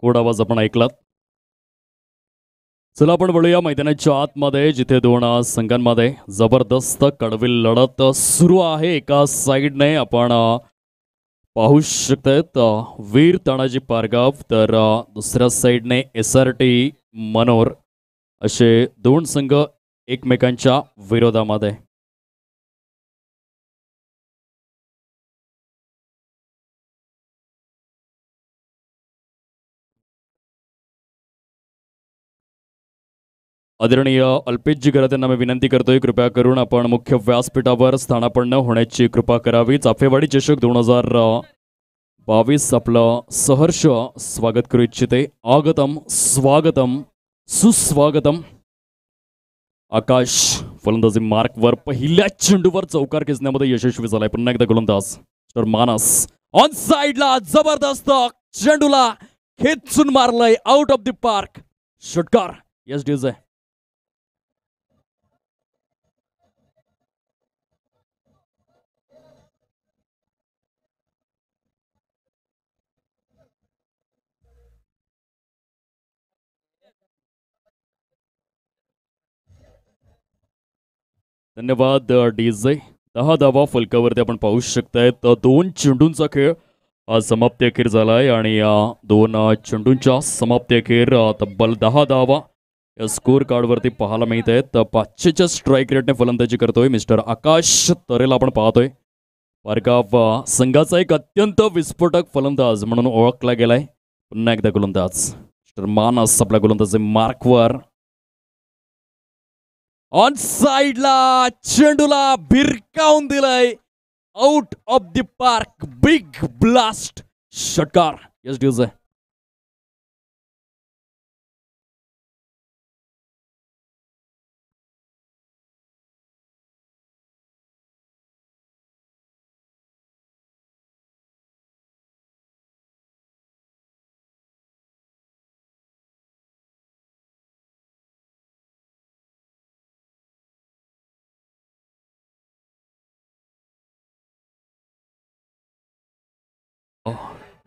Code आवाज आपण ऐकलात चला आपण बोलूया मैदानाच्या आतमध्ये जिथे दोन संघांमध्ये जबरदस्त कडवी लढत सुरू आहे एका साईडने आपण पाहू शकतात वीर तानाजी पारगाव तर दुसऱ्या साईडने एस आर टी मनोर असे दोन संघ एकमेकांच्या विरोधामध्ये आदरणीय अल्पेशजी जी यांना मी विनंती करतोय कृपया करून आपण मुख्य व्यासपीठावर स्थानापन्न होण्याची कृपा करावी चाफेवाडी चषक दोन हजार बावीस आपलं सहर्ष स्वागत करू इच्छिते आगतम स्वागतम सुस्वागतम आकाश फलंदाजी मार्कवर पहिल्या चेंडूवर चौकार खेचण्यामध्ये यशस्वी झालाय पुन्हा एकदा गोलंदाज तर मानस ऑन साइडला जबरदस्त चेंडूला खेचून मारलाय आउट ऑफ द पार्क षटकार यस डीज आहे धन्यवाद डीजे दहा धावा फलकावरती आपण पाहू तर दोन चेंडूंचा खेळ समाप्ती अखेर झाला आहे आणि दोन चेंडूंच्या समाप्ती अखेर तब्बल दहा धावा या स्कोर कार्डवरती पाहायला मिळत आहेत पाचशेच्या स्ट्राईक रेटने फलंदाजी करतोय मिस्टर आकाश तरेला आपण पाहतोय पारगाव संघाचा एक अत्यंत विस्फोटक फलंदाज म्हणून ओळखला गेलाय पुन्हा एकदा गोलंदाज मिस्टर मानस आपला गोलंदाज मार्कवर ऑन साइडला चेंडूला भिरकावून दिलंय out of the park big blast षटकार एस ड्यूज आहे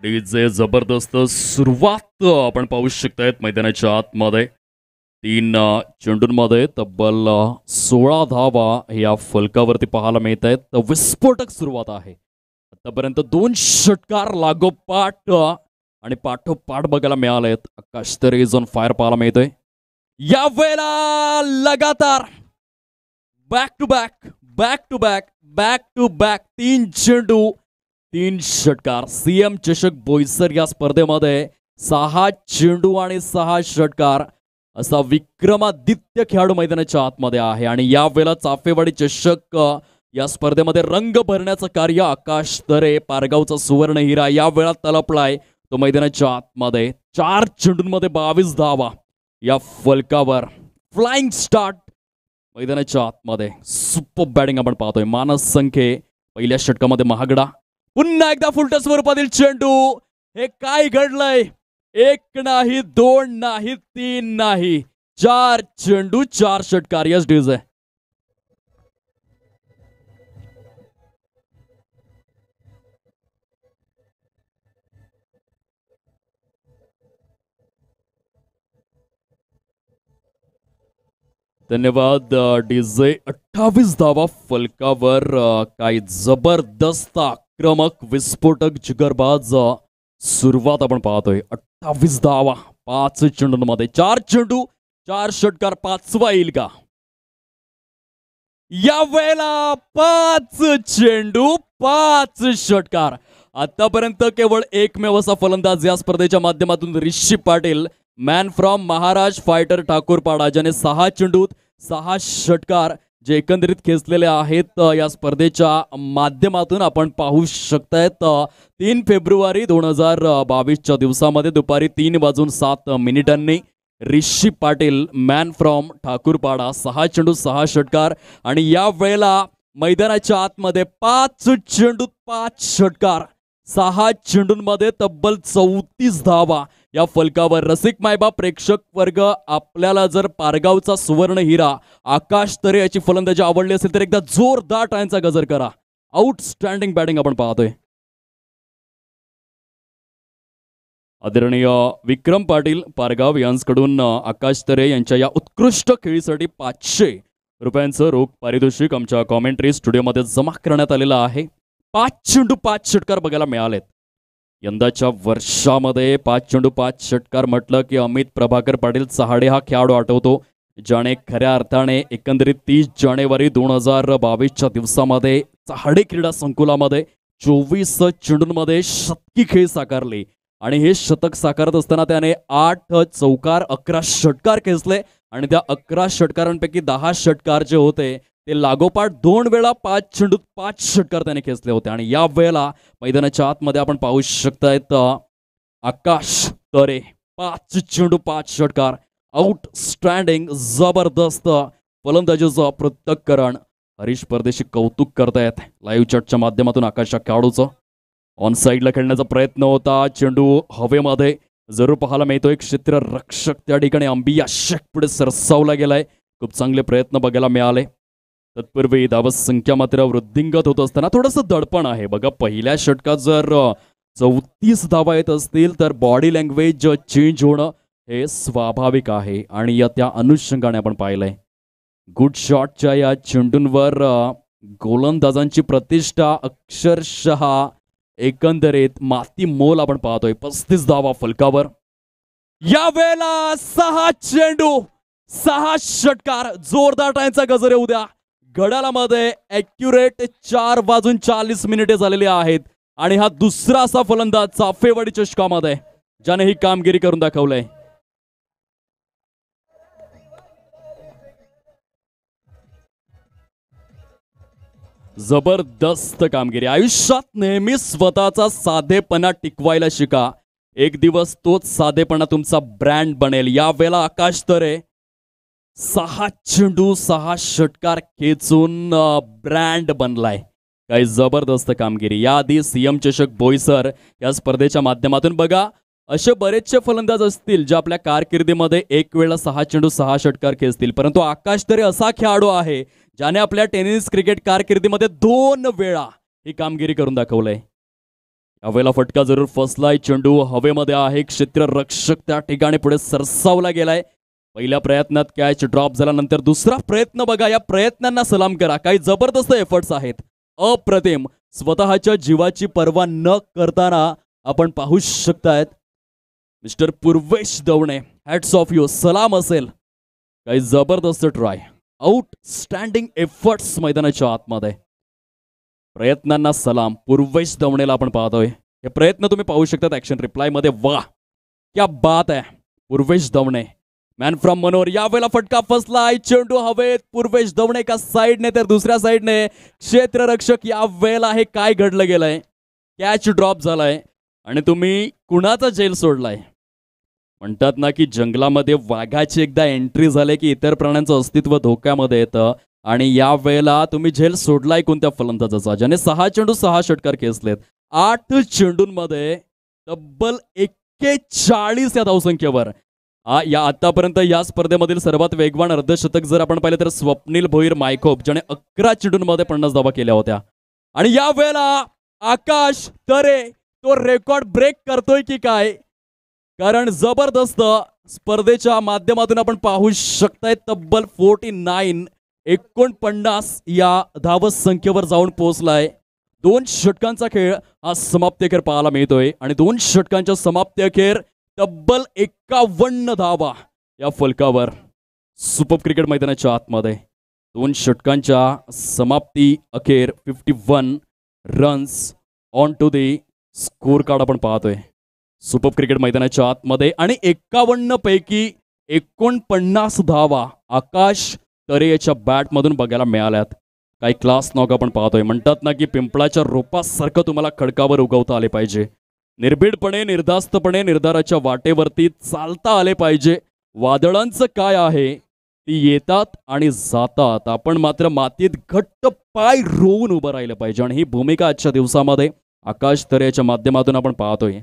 डीजे जबरदस्त सुरुवात आपण पाहू शकतायत मैदानाच्या आतमध्ये तीन चेंडूंमध्ये तब्बल सोळा धावा या फलकावरती पाहायला मिळत आहेत विस्फोटक सुरुवात आहे आतापर्यंत दोन षटकार लागोपाठ आणि पाठोपाठ बघायला मिळाले आकाश तर इज फायर पाहायला मिळतोय या वेळेला लगातार back to back back to back back to back तीन चेंडू तीन षटकार सीएम चषक बोईसर या स्पर्धेमध्ये सहा चेंडू आणि सहा षटकार असा विक्रमादित्य खेळाडू मैदानाच्या आतमध्ये आहे आणि यावेळेला चाफेवाडी चषक या स्पर्धेमध्ये रंग भरण्याचं कार्य आकाश दरे पारगावचा सुवर्ण हिरा या वेळा तलपलाय तो मैदानाच्या आतमध्ये चार चेंडूंमध्ये बावीस धावा या फलकावर फ्लाइंग स्टार्ट मैदानाच्या आतमध्ये सुपर बॅटिंग आपण पाहतोय मानस संख्ये पहिल्या षटकामध्ये महागडा पुन्हा एकदा फुलट स्वरूपातील चेंडू हे काय घडलंय एक नाही दोन नाही तीन नाही चार चेंडू चार षटकार यस डीज आहे धन्यवाद डीजे अठ्ठावीस धावा फलकावर काही जबरदस्त विक्रमक विस्फोटक जिगरबाज सुरुवात आपण पाहतोय अठ्ठावीस धावा पाच चेंडूंमध्ये चार चेंडू चार षटकार पाचवा येईल का या वेळेला पाच चेंडू पाच षटकार आतापर्यंत केवळ एकमेव असा फलंदाज या स्पर्धेच्या माध्यमातून Rishi Patil man from Maharaj fighter Pada ज्याने सहा चेंडूत सहा षटकार जे एकंदरीत खेचलेले आहेत या स्पर्धेच्या माध्यमातून आपण पाहू शकतायत तीन फेब्रुवारी दोन हजार बावीसच्या दिवसामध्ये दुपारी तीन वाजून सात मिनिटांनी ऋषी पाटील मॅन फ्रॉम ठाकूरपाडा सहा चेंडू सहा षटकार आणि या वेळेला मैदानाच्या आतमध्ये पाच चेंडूत पाच षटकार सहा चेंडूंमध्ये तब्बल चौतीस धावा या फलकावर रसिक मायबा प्रेक्षक वर्ग आपल्याला जर पारगावचा सुवर्ण हिरा आकाश तरे याची फलंदाजी आवडली असेल तर एकदा जोरदार टाळ्यांचा गजर करा आउटस्टँडिंग बॅटिंग आपण पाहतोय आदरणीय विक्रम पाटील पारगाव यांकडून आकाश तरे यांच्या या उत्कृष्ट खेळीसाठी पाचशे रुपयांचं रोख पारितोषिक आमच्या कॉमेंट्री स्टुडिओमध्ये जमा करण्यात आलेलं आहे पाच चेंडू पाच षटकार बघायला मिळालेत यंदाच्या वर्षामध्ये पाच चेंडू पाच षटकार म्हटलं की अमित प्रभाकर पाटील चहाडे हा खेळाडू आठवतो ज्याने खऱ्या अर्थाने एकंदरीत तीस जानेवारी दोन हजार बावीसच्या दिवसामध्ये चहाडे क्रीडा संकुलामध्ये चोवीस चेंडूंमध्ये शतकी खेळ साकारले आणि हे शतक साकारत असताना त्याने आठ चौकार अकरा षटकार खेचले आणि त्या अकरा षटकारांपैकी दहा षटकार जे होते ते लागोपाठ दोन वेळा पाच चेंडूत पाच षटकार त्याने खेचले होते आणि या वेळेला मैदानाच्या आतमध्ये आपण पाहू शकतायत आकाश तरे पाच चेंडू पाच षटकार स्टँडिंग जबरदस्त फलंदाजीचं पृथक्करण हरीश परदेशी कौतुक करतायत लाईव्ह चॅटच्या माध्यमातून आकाशच्या खेळाडूचं ऑन साईडला खेळण्याचा प्रयत्न होता चेंडू हवेमध्ये जरूर पाहायला मिळतो एक क्षेत्र रक्षक त्या ठिकाणी अंबिया शेख पुढे सरसावला गेलाय खूप चांगले प्रयत्न बघायला मिळाले तत्पूर्वी संख्या मात्र वृद्धिंगत होत असताना थोडंसं दडपण आहे बघा पहिल्या षटकात जर चौतीस धावा येत असतील तर बॉडी लँग्वेज चेंज होणं हे स्वाभाविक आहे आणि या त्या अनुषंगाने आपण पाहिलंय गुड शॉटच्या या चेंडूंवर गोलंदाजांची प्रतिष्ठा अक्षरशः एकंदरीत माती मोल आपण पाहतोय पस्तीस धावा फलकावर वेळेला सहा चेंडू सहा षटकार जोरदार टायचा गजर उद्या गडालामध्ये ॲक्युरेट चार वाजून चाळीस मिनिटे झालेली आहेत आणि हा दुसरा असा फलंदाज चाफेवाडी चषकामध्ये ज्याने ही कामगिरी करून दाखवलंय जबरदस्त कामगिरी आयुष्यात नेहमी स्वतःचा साधेपणा टिकवायला शिका एक दिवस तोच साधेपणा तुमचा ब्रँड बनेल यावेळेला आकाश तर आहे सहा चेंडू सहा षटकार खेचून ब्रँड बनलाय काही जबरदस्त कामगिरी याआधी सीएम चषक बोईसर या स्पर्धेच्या माध्यमातून बघा असे बरेचसे फलंदाज असतील जे आपल्या कारकिर्दीमध्ये एक वेळा सहा चेंडू सहा षटकार खेचतील परंतु आकाश तरी असा खेळाडू आहे ज्याने आपल्या टेनिस क्रिकेट कारकिर्दीमध्ये दोन वेळा ही कामगिरी करून दाखवलंय हवेला फटका जरूर फसलाय चेंडू हवेमध्ये आहे क्षेत्ररक्षक त्या ठिकाणी पुढे सरसावला गेलाय पहिल्या प्रयत्नात कॅच ड्रॉप झाल्यानंतर दुसरा प्रयत्न बघा या प्रयत्नांना सलाम करा काही जबरदस्त एफर्ट्स आहेत अप्रतिम स्वतःच्या जीवाची पर्वा न करताना आपण पाहू शकतायत mister Purvesh Davane hats off you सलाम असेल काही जबरदस्त ट्राय स्टँडिंग एफर्ट्स मैदानाच्या आतमध्ये प्रयत्नांना सलाम पूर्वेश दवणेला आपण पाहतोय हे प्रयत्न तुम्ही पाहू शकतात ॲक्शन रिप्लायमध्ये वा क्या बात आहे पूर्वेश दवणे मॅन फ्रॉम मनोर यावेळेला फटका फसलाय चेंडू हवेत पूर्वेश धवणे एका साईडने तर दुसऱ्या साईडने क्षेत्ररक्षक या वेळेला हे काय घडलं गेलंय कॅच ड्रॉप झालाय आणि तुम्ही कुणाचा जेल सोडलाय म्हणतात ना की जंगलामध्ये वाघाची एकदा एंट्री झाले की इतर प्राण्यांचं अस्तित्व धोक्यामध्ये येतं आणि या वेळेला तुम्ही झेल सोडलाय कोणत्या फलंदाजाचा ज्याने सहा चेंडू सहा षटकार खेचलेत आठ चेंडूंमध्ये तब्बल चाळीस या धावसंख्येवर आ या आतापर्यंत या स्पर्धेमधील सर्वात वेगवान अर्धशतक जर आपण पाहिलं तर स्वप्नील भोईर मायकोप ज्याने अकरा चिडूंमध्ये पन्नास धावा केल्या होत्या आणि या वेळेला आकाश तरे तो रेकॉर्ड ब्रेक करतोय की काय कारण जबरदस्त स्पर्धेच्या माध्यमातून आपण पाहू शकताय तब्बल फोर्टी नाईन एकोणपन्नास या धाव संख्येवर जाऊन पोहोचलाय दोन षटकांचा खेळ हा समाप्ती अखेर पाहायला मिळतोय आणि दोन षटकांच्या समाप्ती अखेर तब्बल एक्कावन्न धावा या फलकावर सुपर क्रिकेट मैदानाच्या आतमध्ये दोन षटकांच्या समाप्ती अखेर fifty one runs on to the score card आपण पाहतोय सुपर क्रिकेट मैदानाच्या आतमध्ये आणि एक्कावन्न पैकी एकोणपन्नास धावा आकाश तरे याच्या बॅटमधून बघायला मिळाल्यात काही क्लास नॉक आपण पाहतोय म्हणतात ना की पिंपळाच्या रोपासारखं तुम्हाला खडकावर उगवता आले पाहिजे निर्भीडपणे निर्धास्तपणे निर्धाराच्या वाटेवरती चालता आले पाहिजे वादळांचं काय आहे ती येतात आणि जातात आपण मात्र मातीत घट्ट पाय रोवून उभं राहिलं पाहिजे आणि ही भूमिका आजच्या दिवसामध्ये आकाश तऱ्याच्या माध्यमातून आपण पाहतोय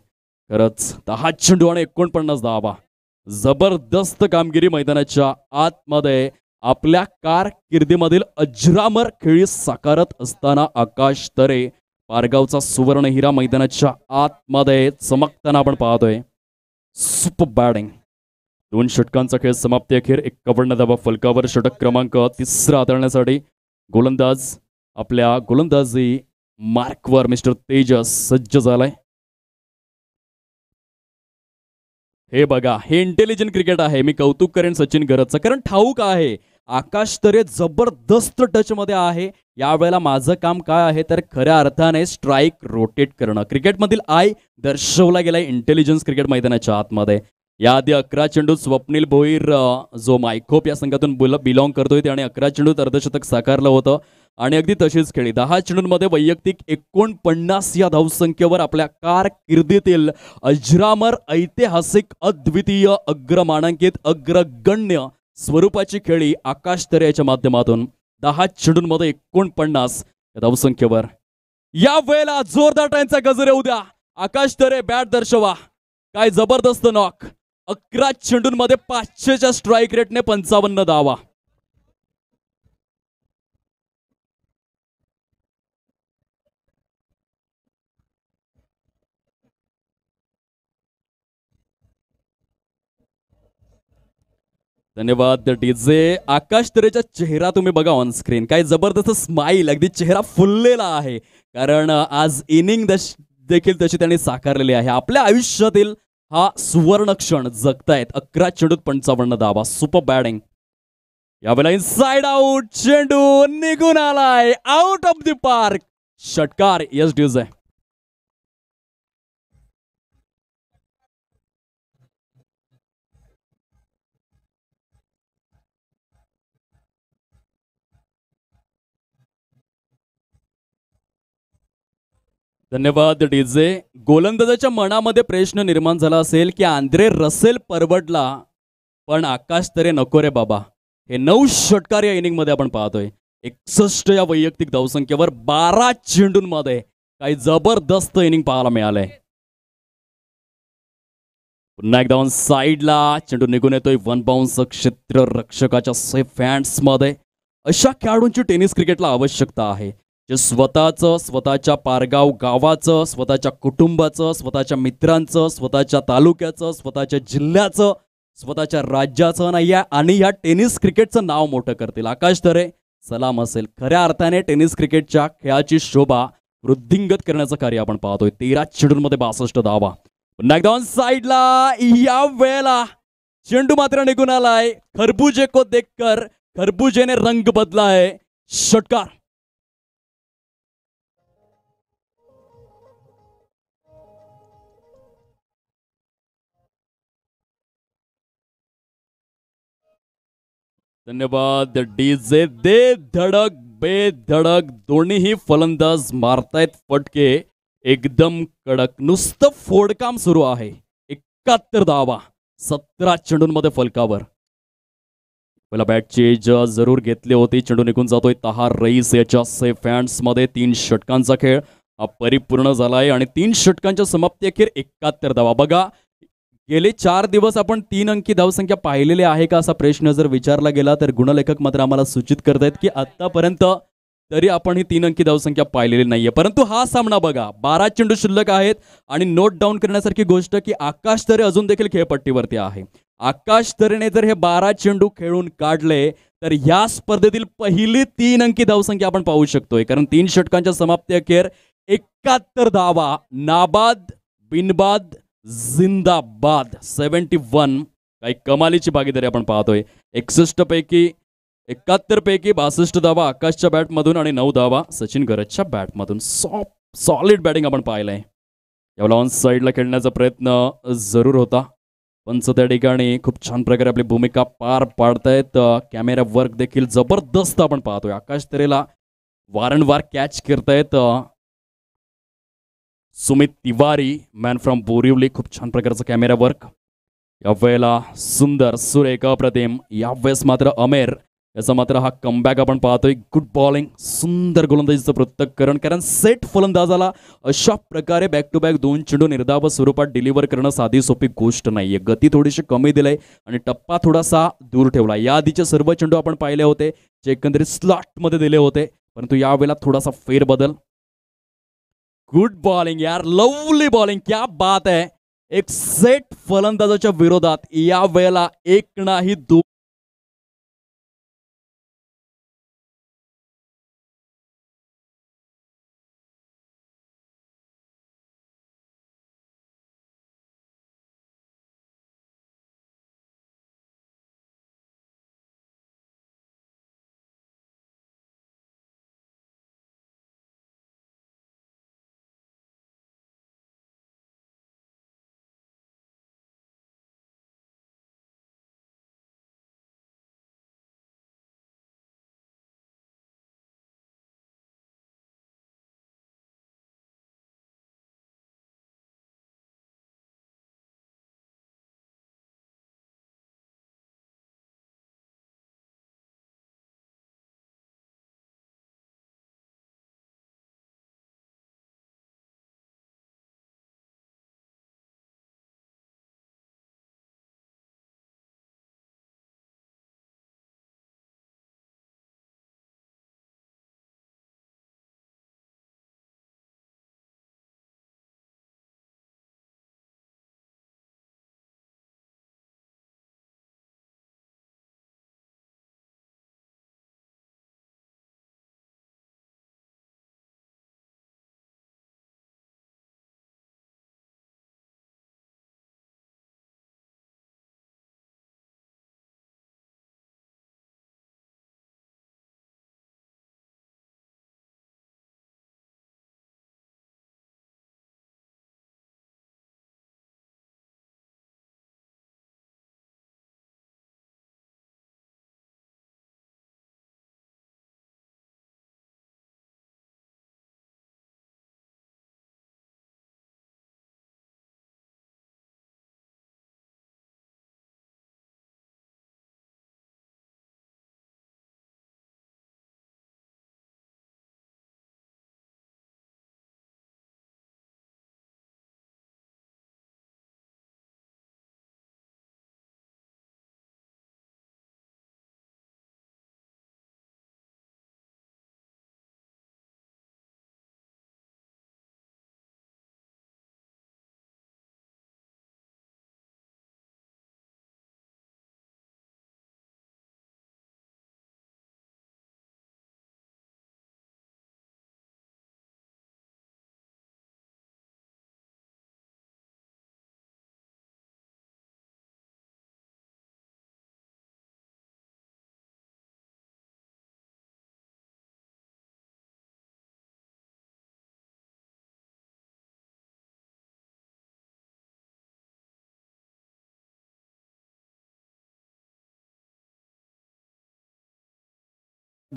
खरंच दहा चेंडू आणि एकोणपन्नास दहावा जबरदस्त कामगिरी मैदानाच्या आतमध्ये आपल्या कारकिर्दीमधील अजरामर खेळी साकारत असताना आकाश तरे पारगावचा सुवर्ण हिरा मैदानाच्या आतमध्ये चमकताना आपण पाहतोय सुपर बॅटिंग दोन षटकांचा खेळ समाप्ती अखेर एक्कावन्न धाबा फलकावर षटक क्रमांक तिसरा आदळण्यासाठी गोलंदाज आपल्या गोलंदाजी मार्कवर मिस्टर तेजस सज्ज झालाय हे बघा हे इंटेलिजंट क्रिकेट आहे मी कौतुक करेन सचिन गरजचं कारण ठाऊक आहे आकाश तरी जबरदस्त टचमध्ये आहे यावेळेला माझं काम काय आहे तर खऱ्या अर्थाने स्ट्राईक रोटेट करणं क्रिकेटमधील आय दर्शवला गेलाय इंटेलिजन्स क्रिकेट मैदानाच्या आतमध्ये याआधी अकरा चेंडू स्वप्नील भोईर जो मायखोप या संघातून बुल बिलॉंग करतोय आणि अकरा चेंडूत अर्धशतक साकारलं होतं आणि अगदी तशीच खेळी दहा चेंडूंमध्ये वैयक्तिक एकोणपन्नास या धावसंख्येवर आपल्या कारकिर्दीतील अजरामर ऐतिहासिक अद्वितीय अग्रमानांकित अग्रगण्य स्वरूपाची खेळी आकाश तऱ्याच्या माध्यमातून दहा चेंडूंमध्ये एकोणपन्नास या धावसंख्येवर या वेळेला जोरदार टाईमचा गजर येऊ द्या आकाश तरे बॅट दर्शवा काय जबरदस्त नॉक अकरा चेंडूंमध्ये पाचशेच्या स्ट्राईक रेटने पंचावन्न धावा धन्यवाद डीजे आकाश तरेचा चेहरा तुम्ही बघा ऑन स्क्रीन काय जबरदस्त स्माईल अगदी चेहरा फुललेला आहे कारण आज इनिंग दश देखील तशी त्यांनी साकारलेली आहे आपल्या आयुष्यातील हा सुवर्ण क्षण जगतायत अकरा चेंडूत पंचावन्न दाबा सुपर बॅटिंग यावेळेला इनसाइड आउट चेंडू निघून आलाय आउट ऑफ द पार्क षटकार यस डीजे धन्यवाद डीजे गोलंदाजाच्या मनामध्ये प्रश्न निर्माण झाला असेल की आंद्रे रसेल परवडला पण आकाश तरी नको रे बाबा हे नऊ षटकार या मध्ये आपण पाहतोय एकसष्ट या वैयक्तिक धावसंख्येवर बारा चेंडूंमध्ये काही जबरदस्त इनिंग पाहायला मिळालंय पुन्हा एकदा साईडला चेंडू निघून येतोय वन बाउन्स क्षेत्र रक्षकाच्या सेफ मध्ये अशा खेळाडूंची टेनिस क्रिकेटला आवश्यकता आहे जे स्वतःचं स्वतःच्या पारगाव गावाचं स्वतःच्या कुटुंबाचं स्वतःच्या मित्रांचं स्वतःच्या तालुक्याचं स्वतःच्या जिल्ह्याचं स्वतःच्या राज्याचं नाही आहे आणि ह्या टेनिस क्रिकेटचं नाव मोठं करतील आकाश तरे सलाम असेल खऱ्या अर्थाने टेनिस क्रिकेटच्या खेळाची शोभा वृद्धिंगत करण्याचं कार्य आपण पाहतोय तेरा चेंडूंमध्ये बासष्ट धावा पुन्हा एकदा साईडला या वेळेला चेंडू मात्र निघून आलाय खरबुजे को देखकर खरबुजेने रंग बदला आहे षटकार धन्यवाद डी जे दे धडक बे धडक दोन्हीही फलंदाज मारतायत फटके एकदम कडक नुसतं फोडकाम सुरू आहे एकाहत्तर धावा सतरा चेंडूंमध्ये फलकावर पहिला बॅटचे एज जरूर घेतले होते चेंडू निघून जातोय तहार रईस याच्या सेफ मध्ये तीन षटकांचा खेळ हा परिपूर्ण झाला आहे आणि तीन षटकांच्या समाप्ती अखेर एकाहत्तर धावा बघा गेले चार दिवस आपण तीन अंकी धावसंख्या पाहिलेली आहे का असा प्रश्न जर विचारला गेला तर गुणलेखक मात्र आम्हाला सूचित करत आहेत की आत्तापर्यंत तरी आपण ही तीन अंकी धावसंख्या पाहिलेली नाहीये परंतु हा सामना बघा बारा चेंडू शिल्लक आहेत आणि नोट डाऊन करण्यासारखी गोष्ट की आकाश तरी अजून देखील खेळपट्टीवरती आहे आकाश तरीने जर हे बारा चेंडू खेळून काढले तर या स्पर्धेतील पहिली तीन अंकी धावसंख्या आपण पाहू शकतोय कारण तीन षटकांच्या समाप्ती अखेर एकाहत्तर धावा नाबाद बिनबाद जिंदाबाद सेवन्टी वन काही कमालीची भागीदारी आपण पाहतोय एकसष्ट पैकी एकाहत्तर पैकी बासष्ट धावा आकाशच्या बॅटमधून आणि नऊ धावा सचिन गरजच्या बॅटमधून सॉफ्ट सॉलिड बॅटिंग आपण पाहिलंय यावेळेला ऑन साईडला खेळण्याचा प्रयत्न जरूर होता पंच त्या ठिकाणी खूप छान प्रकारे आपली भूमिका पार पाडतायत कॅमेरा वर्क देखील जबरदस्त आपण पाहतोय आकाश तरेला वारंवार कॅच करतायत सुमित तिवारी मॅन फ्रॉम बोरिवली खूप छान प्रकारचं कॅमेरा वर्क यावेळेला सुंदर सुरेख अप्रतिम यावेळेस मात्र अमेर याचा मात्र हा कमबॅक आपण पाहतोय गुड बॉलिंग सुंदर गोलंदाजीचं प्रत्यक्करण कारण सेट फलंदाजाला अशा प्रकारे बॅक टू बॅक दोन चेंडू निर्धाव स्वरूपात डिलिव्हर करणं साधी सोपी गोष्ट नाही आहे गती थोडीशी कमी दिलंय आणि टप्पा थोडासा दूर ठेवला या आधीचे सर्व चेंडू आपण पाहिले होते जे एकंदरीत स्लॉटमध्ये दिले होते परंतु यावेळेला थोडासा फेरबदल गुड बॉलिंग यार लवली बॉलिंग क्या बात आहे एक सेट फलंदाजाच्या विरोधात या वेळेला एक नाही दोन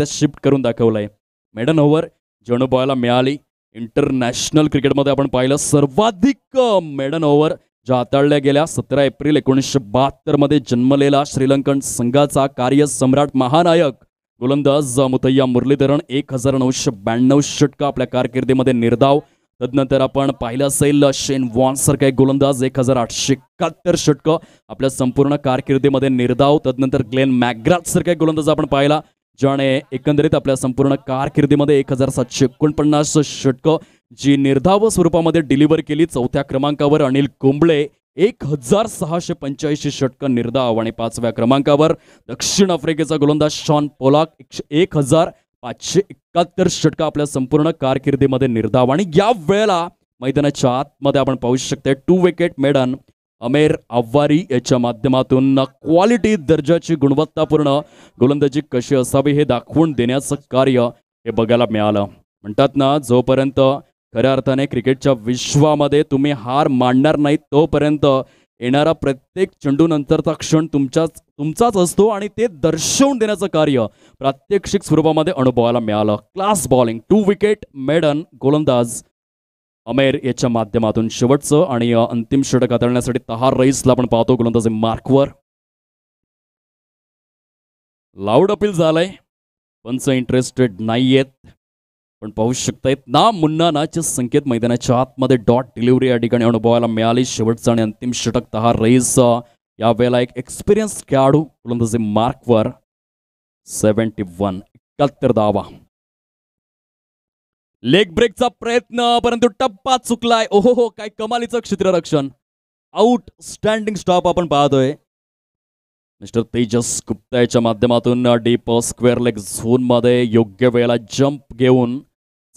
शिफ्ट करून दाखवलं आहे मेडन ओव्हर जणू बॉयला मिळाली इंटरनॅशनल क्रिकेटमध्ये आपण पाहिलं सर्वाधिक मेडन ओव्हर ज्या हाताळल्या गेल्या सतरा एप्रिल एकोणीसशे मध्ये जन्मलेला श्रीलंकन संघाचा कार्य सम्राट महानायक गोलंदाज मुथय्या मुरलीधरन एक हजार नऊशे ब्याण्णव षटका आपल्या कारकिर्दीमध्ये निर्धाव तदनंतर आपण पाहिलं असेल शेन वॉन सारखा एक गोलंदाज एक हजार आठशे एकाहत्तर षटकं आपल्या संपूर्ण कारकिर्दीमध्ये निर्धाव तदनंतर ग्लेन मॅग्राथ सारखा एक गोलंदाज आपण पाहिला ज्याने एकंदरीत आपल्या संपूर्ण कारकिर्दीमध्ये एक हजार सातशे एकोणपन्नास षटकं जी निर्धाव स्वरूपामध्ये डिलिव्हर केली चौथ्या क्रमांकावर अनिल कुंबळे एक हजार सहाशे पंच्याऐंशी षटकं निर्धाव आणि पाचव्या क्रमांकावर दक्षिण आफ्रिकेचा गोलंदाज शॉन पोलाक एक हजार पाचशे एकाहत्तर षटकं आपल्या संपूर्ण कारकिर्दीमध्ये निर्धाव आणि या वेळेला मैदानाच्या आतमध्ये आपण पाहू शकतो two wicket maiden Amer Avvari याच्या माध्यमातून क्वालिटी दर्जाची गुणवत्तापूर्ण गोलंदाजी कशी असावी हे दाखवून देण्याचं कार्य हे बघायला मिळालं म्हणतात ना जोपर्यंत खऱ्या अर्थाने क्रिकेटच्या विश्वामध्ये तुम्ही हार मांडणार नाही तोपर्यंत येणारा प्रत्येक चेंडूनंतरचा क्षण तुमच्याच तुमचाच असतो आणि ते दर्शवून देण्याचं कार्य प्रात्यक्षिक स्वरूपामध्ये अनुभवायला मिळालं class bowling two wicket maiden गोलंदाज अमेर याच्या माध्यमातून शेवटचं आणि अंतिम षटक आदळण्यासाठी तहार रईसला आपण पाहतो गोलंदाजी मार्कवर लाऊड अपील झालंय पंच इंटरेस्टेड नाही आहेत पण पाहू येत ना मुन्ना नाचे संकेत मैदानाच्या आतमध्ये डॉट डिलिव्हरी या ठिकाणी अनुभवायला मिळाली शेवटचं आणि अंतिम षटक तहार रईस यावेळेला एक एक्सपिरियन्स खेळाडू गोलंदाजी मार्कवर सेव्हन्टी वन धावा लेग ब्रेकचा प्रयत्न परंतु टप्पा चुकलाय ओहो हो काय कमालीचं क्षेत्ररक्षण आउट स्टँडिंग स्टॉप आपण पाहतोय मिस्टर तेजस गुप्ता याच्या माध्यमातून डीप स्क्वेअर लेग झोन मध्ये योग्य वेळेला जंप घेऊन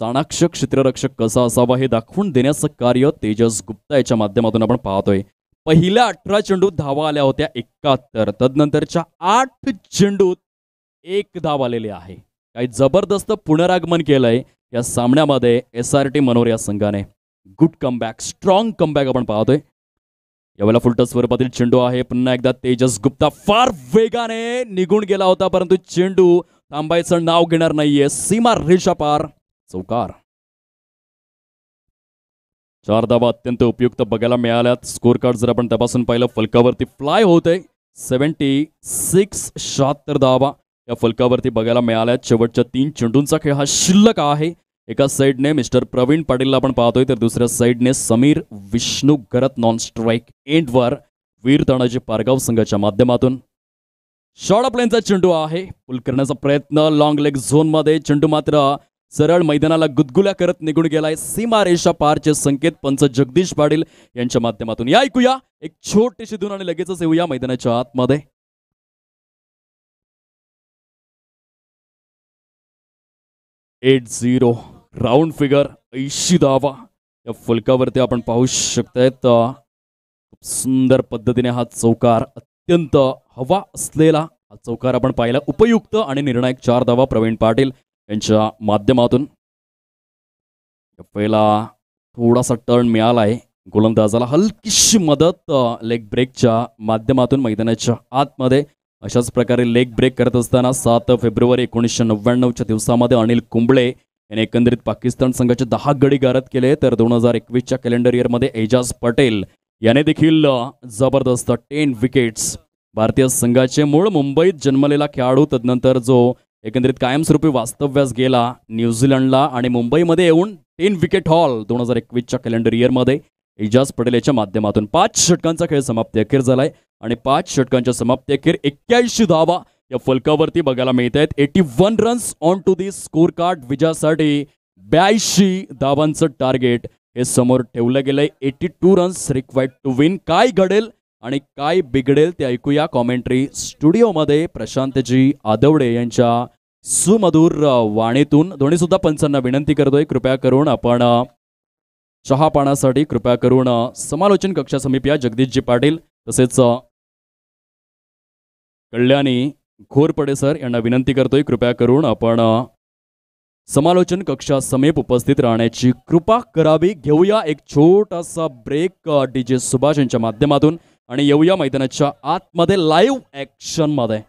चाणाक्ष क्षेत्ररक्षक कसा असावा हे दाखवून देण्याचं कार्य तेजस गुप्ता याच्या माध्यमातून आपण पाहतोय पहिल्या अठरा चेंडूत धावा आल्या होत्या एकाहत्तर तदनंतरच्या आठ चेंडूत एक धाव आलेले आहे काही जबरदस्त पुनरागमन केलंय या सामन्यामध्ये एस आर टी मनोर या संघाने गुड कमबॅक स्ट्रॉंग कमबॅक आपण पाहतोय यावेळेला फुलटस स्वरूपातील चेंडू आहे पुन्हा एकदा तेजस गुप्ता फार वेगाने निघून गेला होता परंतु चेंडू थांबायचं नाव घेणार नाहीये सीमा रेषा पार चौकार चार धावा अत्यंत उपयुक्त बघायला मिळाल्यात स्कोर कार्ड जर आपण तपासून पाहिलं फलकावरती फ्लाय होते सेवन्टी सिक्स शहात्तर धावा या फलकावरती बघायला मिळाल्यात शेवटच्या तीन चेंडूंचा खेळ हा शिल्लक आहे एका साईडने मिस्टर प्रवीण पाटीलला आपण पाहतोय तर दुसऱ्या साईडने समीर विष्णू गरत नॉन स्ट्राईक एंडवर वीर तणाजी पारगाव संघाच्या माध्यमातून शॉर्ट प्लेनचा चेंडू आहे पुल करण्याचा प्रयत्न लॉंग लेग झोनमध्ये चेंडू मात्र सरळ मैदानाला गुदगुल्या करत निघून गेलाय सीमा रेषा पारचे संकेत पंच जगदीश पाटील यांच्या माध्यमातून या ऐकूया एक छोटीशी धून आणि लगेचच येऊया मैदानाच्या आतमध्ये एट झिरो राऊंड फिगर ऐंशी दावा या फुलकावरती आपण पाहू शकतायत सुंदर पद्धतीने हा चौकार अत्यंत हवा असलेला हा चौकार आपण पाहिला उपयुक्त आणि निर्णायक चार दावा प्रवीण पाटील यांच्या माध्यमातून पहिला थोडासा टर्न मिळाला आहे गोलंदाजाला हलकीशी मदत लेग ब्रेकच्या माध्यमातून मैदानाच्या आतमध्ये अशाच प्रकारे लेग ब्रेक करत असताना सात फेब्रुवारी एकोणीसशे नव्याण्णवच्या दिवसामध्ये अनिल कुंबळे याने एकंदरीत पाकिस्तान संघाचे दहा गडी गारत केले तर दोन हजार एकवीसच्या कॅलेंडर इयरमध्ये एजाज पटेल याने देखील जबरदस्त टेन विकेट्स भारतीय संघाचे मूळ मुंबईत जन्मलेला खेळाडू तदनंतर जो एकंदरीत कायमस्वरूपी वास्तव्यास गेला न्यूझीलंडला आणि मुंबईमध्ये येऊन टेन विकेट हॉल दोन हजार एकवीसच्या कॅलेंडर इयरमध्ये इजाज पटेल याच्या माध्यमातून पाच षटकांचा खेळ समाप्ती अखेर झालाय आणि पाच षटकांच्या समाप्ती अखेर एक्क्याऐंशी धावा या फलकावरती बघायला मिळत आहेत eighty one runs on to the score card विजयासाठी ब्याऐंशी धावांचं टार्गेट हे समोर ठेवलं गेलंय eighty two runs required to win काय घडेल आणि काय बिघडेल ते ऐकूया कॉमेंट्री स्टुडिओमध्ये प्रशांतजी आदवडे यांच्या सुमधुर वाणीतून धोनीसुद्धा पंचांना विनंती करतोय कृपया करून आपण चहा पाण्यासाठी कृपया करून समालोचन कक्षा समीप या जगदीशजी पाटील तसेच कल्याणी घोरपडे सर यांना विनंती करतोय कृपया करून आपण समालोचन कक्षा समीप उपस्थित राहण्याची कृपा करावी घेऊया एक छोटासा ब्रेक डी जे सुभाष यांच्या माध्यमातून आणि येऊया मैदानाच्या आतमध्ये लाईव्ह ॲक्शनमध्ये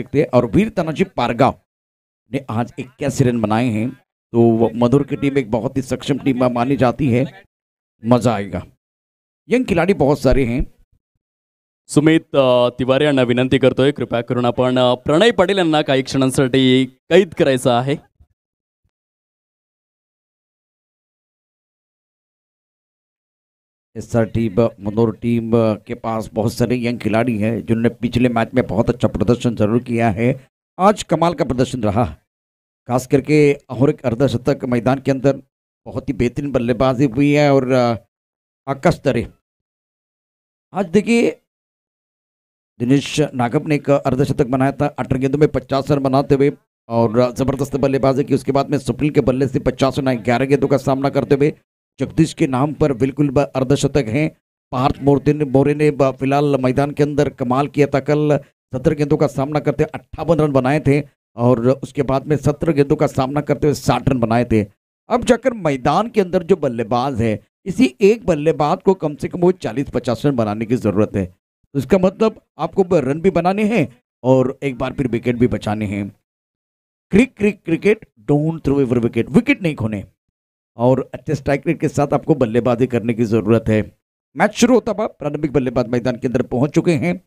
सकते हैं और वीर तानाजी पारगा ने आज इक्यासी रन बनाए हैं तो मधुर की टीम एक बहुत ही सक्षम टीम मानी जाती है मजा आएगा यंग खिलाड़ी बहुत सारे हैं सुमित तिवारी विनंती करते कृपया कर प्रणय पटेल यांना काही कैद कराए इस आर टीम मनोर टीम के पास बहुत सारे यंग खिलाड़ी हैं जिन्होंने पिछले मैच में बहुत अच्छा प्रदर्शन जरूर किया है आज कमाल का प्रदर्शन रहा खास करके और एक अर्धशतक मैदान के अंदर बहुत ही बेहतरीन बल्लेबाजी हुई है और आकाश तरे आज देखिए दिनेश नागप ने एक अर्धशतक बनाया था अठारह गेंदों में पचास रन बनाते हुए और ज़बरदस्त बल्लेबाजी की उसके बाद में सुप्रील के बल्ले से पचास रन आए ग्यारह गेंदों का सामना करते हुए जगदीश के नाम पर बिल्कुल अर्धशतक हैं पार्थ मोर्दे ने मोरे ने फिलहाल मैदान के अंदर कमाल किया था कल सत्रह गेंदों का सामना करते अट्ठावन रन बनाए थे और उसके बाद में सत्रह गेंदों का सामना करते हुए साठ रन बनाए थे अब जाकर मैदान के अंदर जो बल्लेबाज है इसी एक बल्लेबाज को कम से कम वो चालीस पचास रन बनाने की ज़रूरत है तो इसका मतलब आपको रन भी बनाने हैं और एक बार फिर विकेट भी बचाने हैं crick crick cricket don't throw ever wicket wicket नहीं खोने और अच्छे स्ट्राइक रेट के साथ आपको बल्लेबाजी करने की ज़रूरत है मैच शुरू होता हुआ प्रारंभिक बल्लेबाज मैदान के अंदर पहुंच चुके हैं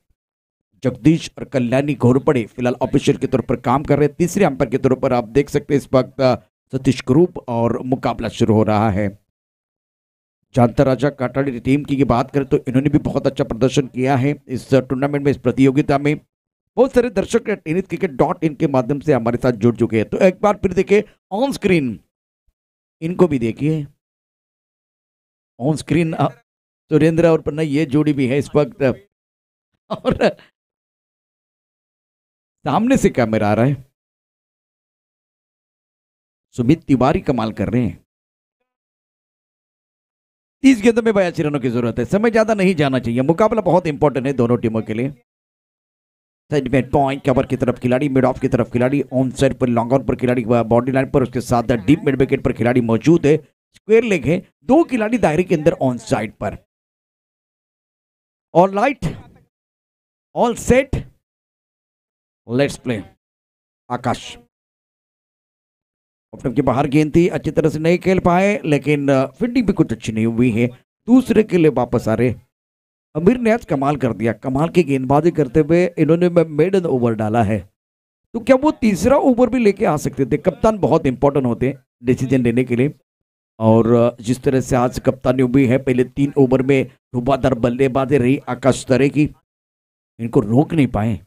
जगदीश और कल्याणी घोरपड़े फिलहाल ऑफिशियल के तौर पर काम कर रहे हैं तीसरे अंपायर के तौर पर आप देख सकते हैं इस वक्त सतीश ग्रुप और मुकाबला शुरू हो रहा है जानता राजा काटाड़ी की टीम की बात करें तो इन्होंने भी बहुत अच्छा प्रदर्शन किया है इस टूर्नामेंट में इस प्रतियोगिता में बहुत सारे दर्शक टेनिस क्रिकेट डॉट इन के माध्यम से हमारे साथ जुड़ चुके हैं तो एक बार फिर देखिए ऑन स्क्रीन इनको भी देखिए ऑन स्क्रीन सुरेंद्र और पन्ना ये जोड़ी भी है इस वक्त और सामने से कैमरा आ रहा है सुमित तिवारी कमाल कर रहे हैं तीस गेंदों में बयासी रनों की जरूरत है समय ज्यादा नहीं जाना चाहिए मुकाबला बहुत इंपॉर्टेंट है दोनों टीमों के लिए साइड में पॉइंट कवर की तरफ खिलाड़ी मिड ऑफ की तरफ खिलाड़ी ऑन साइड पर लॉन्ग ऑन पर खिलाड़ी बॉडी लाइन पर उसके साथ डीप मिड विकेट पर खिलाड़ी मौजूद है स्क्वेयर लेग है दो खिलाड़ी दायरे के अंदर ऑन साइड पर all right all set let's play आकाश ऑप्टन के बाहर गेंद थी अच्छी तरह से नहीं खेल पाए लेकिन फील्डिंग भी कुछ अच्छी नहीं हुई है दूसरे के लिए वापस आ रहे अमीर ने आज कमाल कर दिया कमाल की गेंदबाजी करते हुए इन्होंने मेडन ओवर डाला है तो क्या वो तीसरा ओवर भी लेके आ सकते थे कप्तान बहुत इंपॉर्टेंट होते हैं डिसीजन लेने के लिए और जिस तरह से आज कप्तानी भी है पहले तीन ओवर में धुबादार बल्लेबाजी रही आकाश तरे की इनको रोक नहीं पाए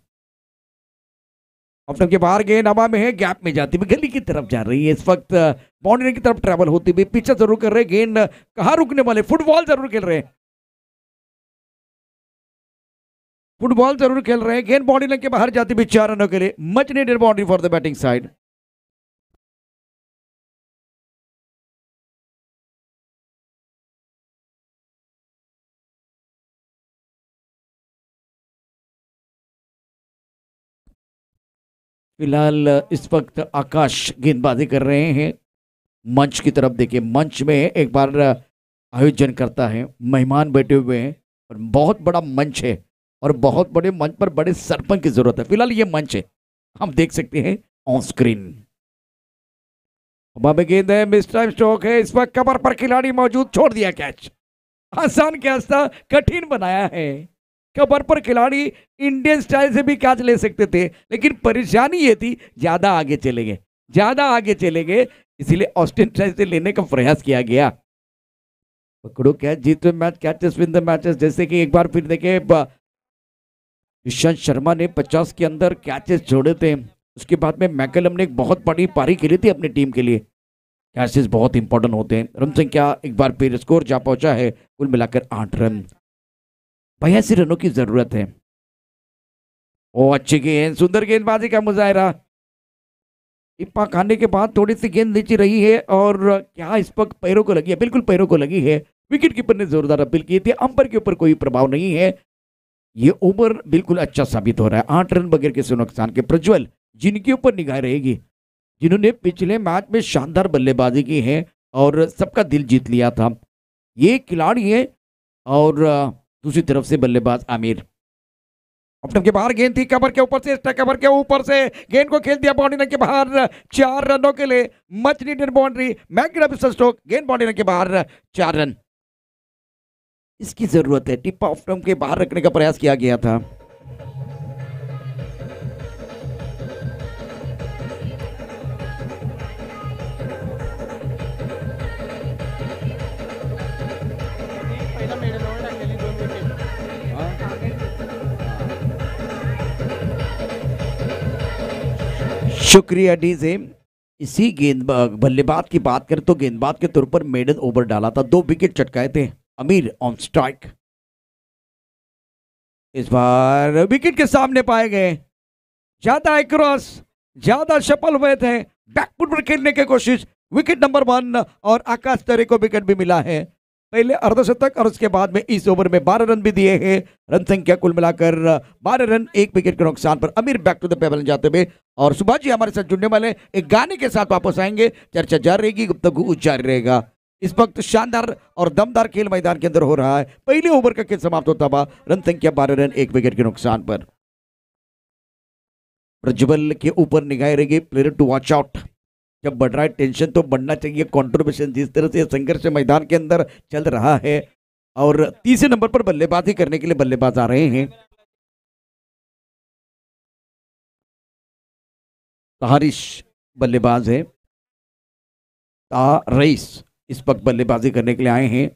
ऑप्शन के बाहर गए नवा में है गैप में जाती हुई गली की तरफ जा रही है इस वक्त बाउंड्री की तरफ ट्रैवल होती हुई पीछे जरूर कर रहे गेंद कहाँ रुकने वाले फुटबॉल जरूर खेल रहे हैं फुटबॉल जरूर खेल रहे हैं गेंद बाउंड्री लेके बाहर जाती भी चार रनों के लिए much needed boundary for the batting side फिलहाल इस वक्त आकाश गेंदबाजी कर रहे हैं मंच की तरफ देखिए मंच में एक बार आयोजन करता है मेहमान बैठे हुए हैं और बहुत बड़ा मंच है और बहुत बड़े मंच पर बड़े सरपंच की जरूरत है फिलहाल ये मंच है हम देख सकते हैं ऑन स्क्रीन बम गेंद है मिस टाइम स्ट्रोक है इस वक्त कमर पर खिलाड़ी मौजूद छोड़ दिया कैच आसान कैच था कठिन बनाया है कमर पर खिलाड़ी इंडियन स्टाइल से भी कैच ले सकते थे लेकिन परेशानी ये थी ज़्यादा आगे चले गए ज़्यादा आगे चले गए इसीलिए ऑस्ट्रेलियन स्टाइल से लेने का प्रयास किया गया पकड़ो कैच जीत match catches win the matches जैसे कि एक बार फिर देखें ईशांत शर्मा ने 50 के अंदर कैचेस छोड़े थे उसके बाद में मैकलम ने एक बहुत बड़ी पारी खेली थी अपनी टीम के लिए कैचेस बहुत इंपॉर्टेंट होते हैं रन संख्या एक बार फिर स्कोर जा पहुंचा है कुल मिलाकर आठ रन बयासी रनों की ज़रूरत है ओ अच्छी गेंद सुंदर गेंदबाजी का मुजाहरा इप्पा खाने के बाद थोड़ी सी गेंद नीचे रही है और क्या इस वक्त पैरों को लगी है बिल्कुल पैरों को लगी है विकेट कीपर ने जोरदार अपील की थी अंपर के ऊपर कोई प्रभाव नहीं है ये ओवर बिल्कुल अच्छा साबित हो रहा है आठ रन बगैर किसी नुकसान के प्रज्वल जिनके ऊपर निगाह रहेगी जिन्होंने पिछले मैच में शानदार बल्लेबाजी की है और सबका दिल जीत लिया था ये खिलाड़ी है और दूसरी तरफ से बल्लेबाज आमिर अपने के बाहर गेंद थी कबर के ऊपर से कबर के ऊपर से गेंद को खेल दिया बाउंड्री के बाहर चार रनों के लिए मच नीडेड बाउंड्री मैग्रेबिस स्ट्रोक गेंद बाउंड्री के बाहर चार रन इसकी ज़रूरत है टिप ऑफ टर्म के बाहर रखने का प्रयास किया गया था शुक्रिया डीजे इसी गेंद बल्लेबाज की बात करें तो गेंदबाज के तौर पर मेडन ओवर डाला था दो विकेट चटकाए थे अमीर ऑन स्ट्राइक इस बार विकेट के सामने पाए गए ज्यादा एक्रॉस ज्यादा सफल हुए थे बैकफुट पर खेलने की कोशिश विकेट नंबर वन और आकाश तरे को विकेट भी मिला है पहले अर्धशतक और उसके बाद में इस ओवर में बारह रन भी दिए हैं रन संख्या कुल मिलाकर बारह रन एक विकेट के नुकसान पर अमीर बैक टू द जाते हुए और सुभाष जी हमारे साथ जुड़ने वाले एक गाने के साथ वापस आएंगे चर्चा जारी रहेगी गुप्तगु जारी रहेगा इस वक्त शानदार और दमदार खेल मैदान के अंदर हो रहा है पहले ओवर का खेल समाप्त होता था रन संख्या बारह रन एक विकेट के नुकसान पर प्रज्वल के ऊपर निगाह रहेगी प्लेयर टू वॉच आउट जब बढ़ रहा है टेंशन तो बढ़ना चाहिए कॉन्ट्रीब्यूशन जिस तरह से संघर्ष मैदान के अंदर चल रहा है और तीसरे नंबर पर बल्लेबाजी करने के लिए बल्लेबाज आ रहे हैं तारिश बल्लेबाज है तारिश इस वक्त बल्लेबाजी करने के लिए आए हैं